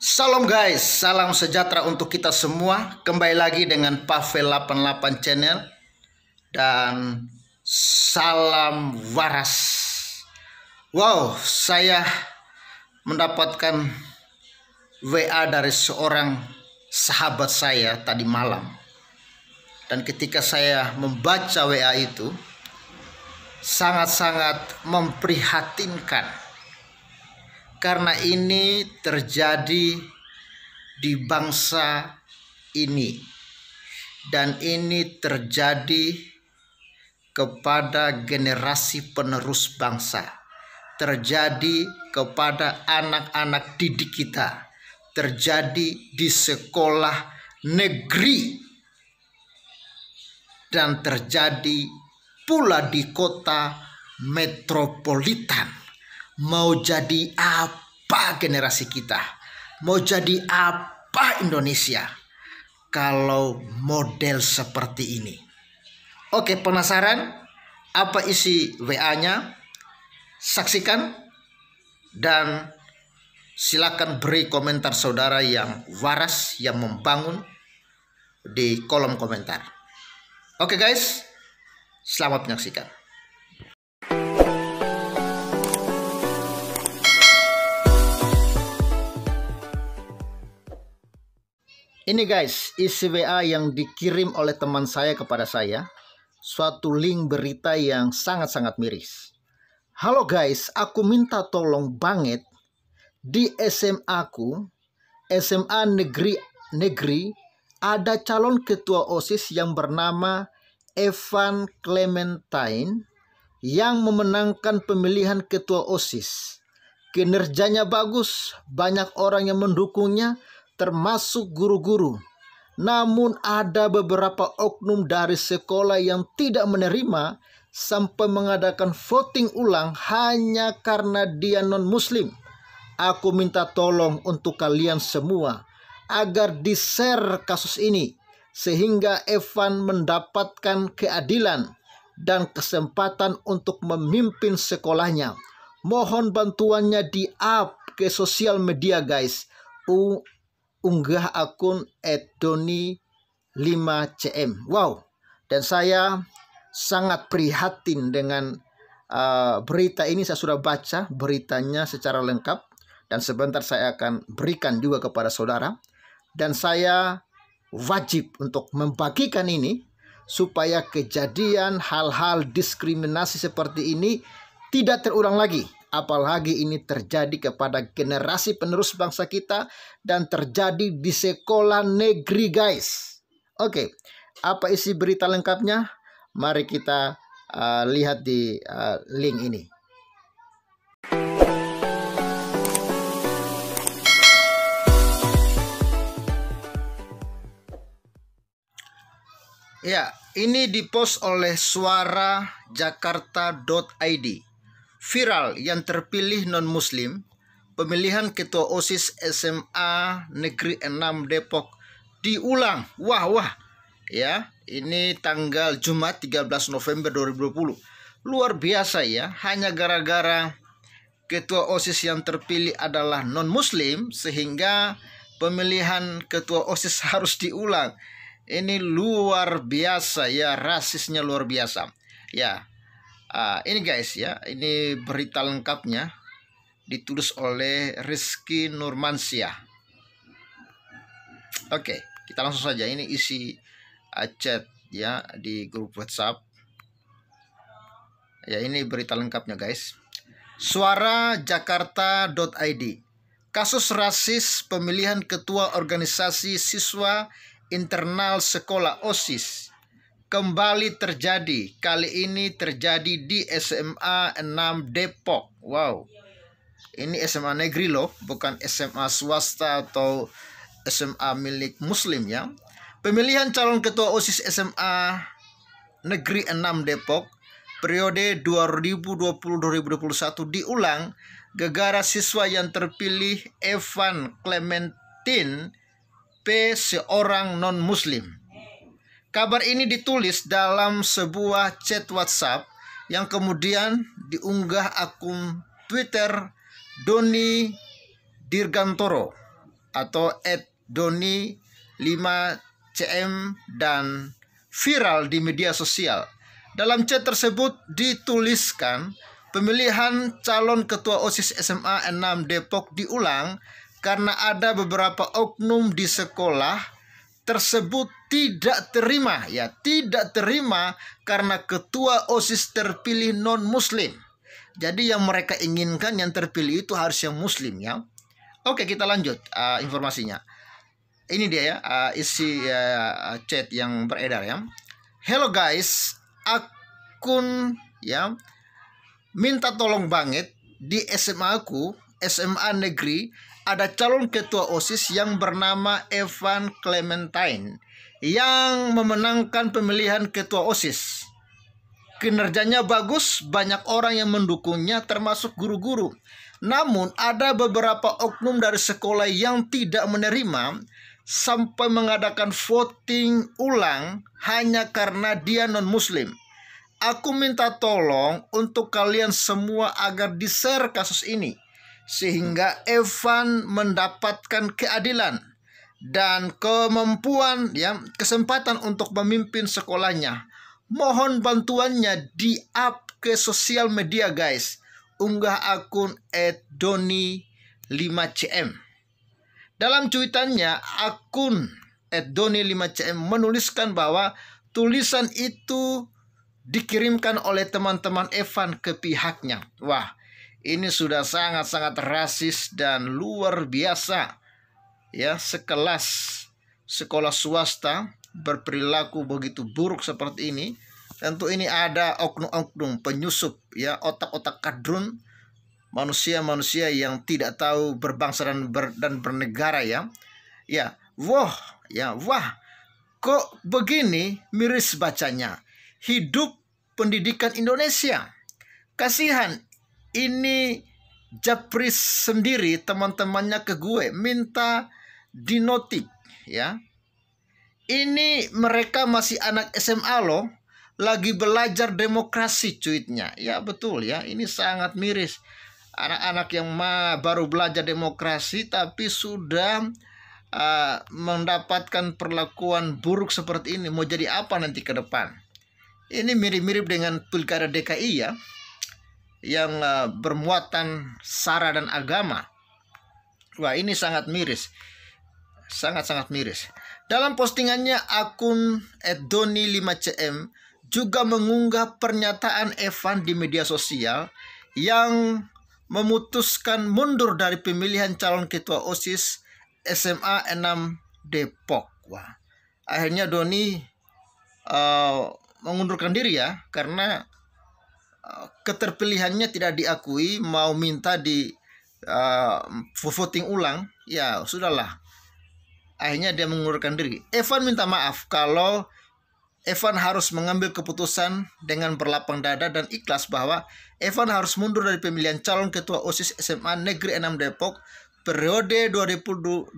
Salam guys, salam sejahtera untuk kita semua. Kembali lagi dengan Pavel 88 Channel dan salam waras. Wow, saya mendapatkan WA dari seorang sahabat saya tadi malam. Dan ketika saya membaca WA itu, sangat-sangat memprihatinkan karena ini terjadi di bangsa ini dan ini terjadi kepada generasi penerus bangsa terjadi kepada anak-anak didik kita terjadi di sekolah negeri dan terjadi pula di kota metropolitan Mau jadi apa generasi kita? Mau jadi apa Indonesia? Kalau model seperti ini. Oke, penasaran apa isi WA-nya? Saksikan dan silakan beri komentar saudara yang waras, yang membangun di kolom komentar. Oke guys, selamat menyaksikan. Ini guys, isi WA yang dikirim oleh teman saya kepada saya. Suatu link berita yang sangat-sangat miris. Halo guys, aku minta tolong banget di SMA ku, SMA negeri negeri ada calon ketua OSIS yang bernama Evan Clementine yang memenangkan pemilihan ketua OSIS. Kinerjanya bagus, banyak orang yang mendukungnya, termasuk guru-guru. Namun ada beberapa oknum dari sekolah yang tidak menerima sampai mengadakan voting ulang hanya karena dia non-muslim. Aku minta tolong untuk kalian semua agar di-share kasus ini sehingga Evan mendapatkan keadilan dan kesempatan untuk memimpin sekolahnya. Mohon bantuannya di up ke sosial media guys unggah akun @doni5cm. Wow. Dan saya sangat prihatin dengan uh, berita ini saya sudah baca beritanya secara lengkap dan sebentar saya akan berikan juga kepada saudara dan saya wajib untuk membagikan ini supaya kejadian hal-hal diskriminasi seperti ini tidak terulang lagi apalagi ini terjadi kepada generasi penerus bangsa kita dan terjadi di sekolah negeri guys. Oke, okay. apa isi berita lengkapnya? Mari kita uh, lihat di uh, link ini. Ya, ini dipost oleh Suara suarajakarta.id viral yang terpilih non-muslim, pemilihan ketua OSIS SMA Negeri 6 Depok diulang. Wah, wah. Ya, ini tanggal Jumat 13 November 2020. Luar biasa ya, hanya gara-gara ketua OSIS yang terpilih adalah non-muslim sehingga pemilihan ketua OSIS harus diulang. Ini luar biasa ya, rasisnya luar biasa. Ya, Uh, ini guys ya, ini berita lengkapnya ditulis oleh Rizky Nurmansyah. Oke, okay, kita langsung saja. Ini isi uh, chat ya di grup WhatsApp. Ya, ini berita lengkapnya guys. Suara Jakarta.id Kasus rasis pemilihan ketua organisasi siswa internal sekolah OSIS kembali terjadi. Kali ini terjadi di SMA 6 Depok. Wow. Ini SMA negeri loh, bukan SMA swasta atau SMA milik muslim ya. Pemilihan calon ketua OSIS SMA Negeri 6 Depok periode 2020-2021 diulang gegara siswa yang terpilih Evan Clementine P seorang non muslim Kabar ini ditulis dalam sebuah chat WhatsApp yang kemudian diunggah akun Twitter Doni Dirgantoro atau @doni5cm dan viral di media sosial. Dalam chat tersebut dituliskan pemilihan calon ketua OSIS SMA 6 Depok diulang karena ada beberapa oknum di sekolah tersebut tidak terima ya tidak terima karena ketua OSIS terpilih non muslim. Jadi yang mereka inginkan yang terpilih itu harus yang muslim ya. Oke, kita lanjut uh, informasinya. Ini dia ya uh, isi uh, chat yang beredar ya. Hello guys, akun ya minta tolong banget di SMA aku, SMA negeri ada calon ketua OSIS yang bernama Evan Clementine yang memenangkan pemilihan ketua OSIS. Kinerjanya bagus, banyak orang yang mendukungnya termasuk guru-guru. Namun ada beberapa oknum dari sekolah yang tidak menerima sampai mengadakan voting ulang hanya karena dia non-muslim. Aku minta tolong untuk kalian semua agar di-share kasus ini sehingga Evan mendapatkan keadilan dan kemampuan ya kesempatan untuk memimpin sekolahnya. Mohon bantuannya di up ke sosial media guys. Unggah akun @doni5cm. Dalam cuitannya akun @doni5cm menuliskan bahwa tulisan itu dikirimkan oleh teman-teman Evan ke pihaknya. Wah, ini sudah sangat-sangat rasis dan luar biasa ya sekelas sekolah swasta berperilaku begitu buruk seperti ini, tentu ini ada oknum-oknum penyusup ya otak-otak kadrun manusia-manusia yang tidak tahu berbangsa dan ber, dan bernegara ya. Ya, wah, ya wah. Kok begini miris bacanya. Hidup pendidikan Indonesia. Kasihan ini Japris sendiri teman-temannya ke gue minta dinotik ya. Ini mereka masih anak SMA loh, lagi belajar demokrasi cuitnya. Ya betul ya, ini sangat miris. Anak-anak yang baru belajar demokrasi tapi sudah uh, mendapatkan perlakuan buruk seperti ini. Mau jadi apa nanti ke depan? Ini mirip-mirip dengan pilkada DKI ya yang uh, bermuatan sara dan agama. Wah, ini sangat miris sangat-sangat miris. Dalam postingannya akun edoni 5 cm juga mengunggah pernyataan Evan di media sosial yang memutuskan mundur dari pemilihan calon ketua OSIS SMA 6 Depok. Wah, akhirnya Doni uh, mengundurkan diri ya karena uh, keterpilihannya tidak diakui mau minta di uh, voting ulang ya sudahlah akhirnya dia mengundurkan diri. Evan minta maaf kalau Evan harus mengambil keputusan dengan berlapang dada dan ikhlas bahwa Evan harus mundur dari pemilihan calon ketua OSIS SMA Negeri 6 Depok periode 2020-2021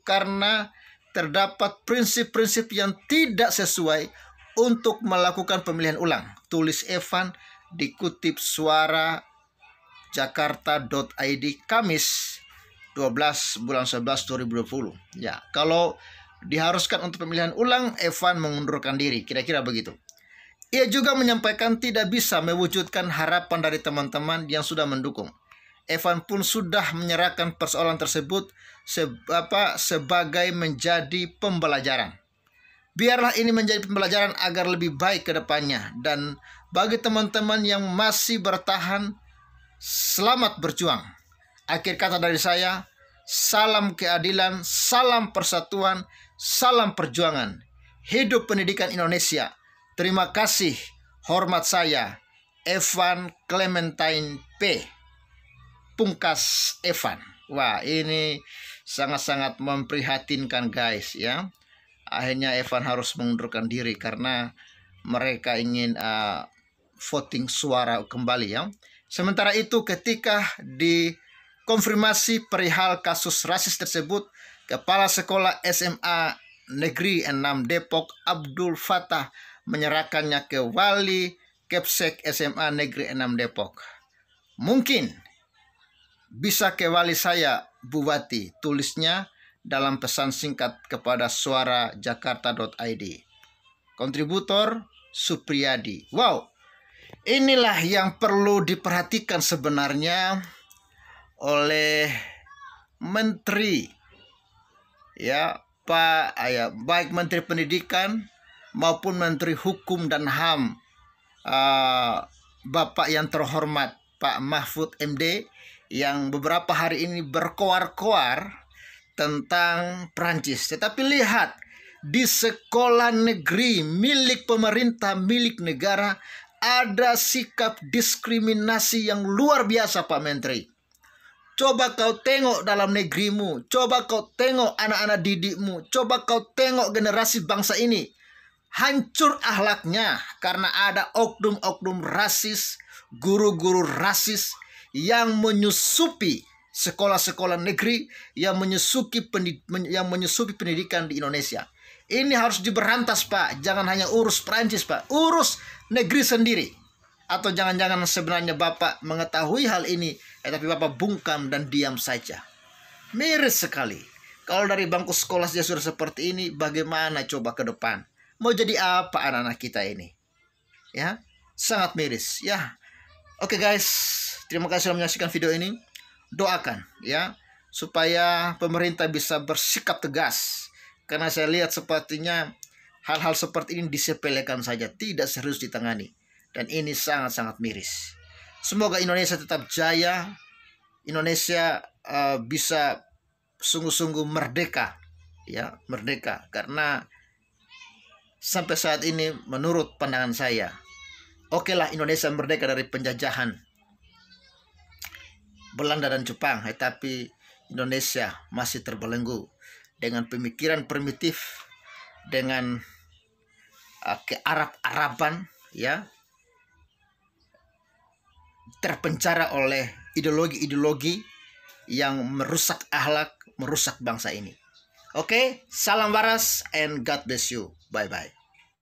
karena terdapat prinsip-prinsip yang tidak sesuai untuk melakukan pemilihan ulang. Tulis Evan dikutip suara jakarta.id Kamis 12 bulan 11 2020. Ya, kalau diharuskan untuk pemilihan ulang, Evan mengundurkan diri, kira-kira begitu. Ia juga menyampaikan tidak bisa mewujudkan harapan dari teman-teman yang sudah mendukung. Evan pun sudah menyerahkan persoalan tersebut se apa, sebagai menjadi pembelajaran. Biarlah ini menjadi pembelajaran agar lebih baik ke depannya dan bagi teman-teman yang masih bertahan, selamat berjuang. Akhir kata dari saya, salam keadilan, salam persatuan, salam perjuangan. Hidup pendidikan Indonesia. Terima kasih. Hormat saya, Evan Clementine P. Pungkas Evan. Wah, ini sangat-sangat memprihatinkan guys ya. Akhirnya Evan harus mengundurkan diri karena mereka ingin uh, voting suara kembali ya. Sementara itu ketika di konfirmasi perihal kasus rasis tersebut, Kepala Sekolah SMA Negeri 6 Depok Abdul Fatah menyerahkannya ke Wali Kepsek SMA Negeri 6 Depok. Mungkin bisa ke wali saya Buwati. tulisnya dalam pesan singkat kepada suara jakarta.id. Kontributor Supriyadi. Wow, inilah yang perlu diperhatikan sebenarnya oleh menteri ya Pak ya, baik menteri pendidikan maupun menteri hukum dan HAM uh, Bapak yang terhormat Pak Mahfud MD yang beberapa hari ini berkoar-koar tentang Prancis. Tetapi lihat di sekolah negeri milik pemerintah milik negara ada sikap diskriminasi yang luar biasa Pak Menteri. Coba kau tengok dalam negerimu, coba kau tengok anak-anak didikmu, coba kau tengok generasi bangsa ini. Hancur ahlaknya karena ada oknum-oknum rasis, guru-guru rasis yang menyusupi sekolah-sekolah negeri yang menyusupi yang menyusupi pendidikan di Indonesia. Ini harus diberantas, Pak. Jangan hanya urus Perancis, Pak. Urus negeri sendiri. Atau jangan-jangan sebenarnya Bapak mengetahui hal ini Eh, tapi Bapak bungkam dan diam saja. Miris sekali. Kalau dari bangku sekolah saja sudah seperti ini, bagaimana coba ke depan? Mau jadi apa anak-anak kita ini? Ya, sangat miris. Ya, oke okay, guys, terima kasih sudah menyaksikan video ini. Doakan ya supaya pemerintah bisa bersikap tegas karena saya lihat sepertinya hal-hal seperti ini disepelekan saja, tidak serius ditangani dan ini sangat-sangat miris. Semoga Indonesia tetap jaya, Indonesia uh, bisa sungguh-sungguh merdeka, ya merdeka. Karena sampai saat ini menurut pandangan saya, okelah okay Indonesia merdeka dari penjajahan Belanda dan Jepang, tetapi eh, Indonesia masih terbelenggu dengan pemikiran primitif, dengan uh, kearab-araban, ya terpencara oleh ideologi-ideologi yang merusak akhlak, merusak bangsa ini. Oke, okay? salam waras and God bless you. Bye bye.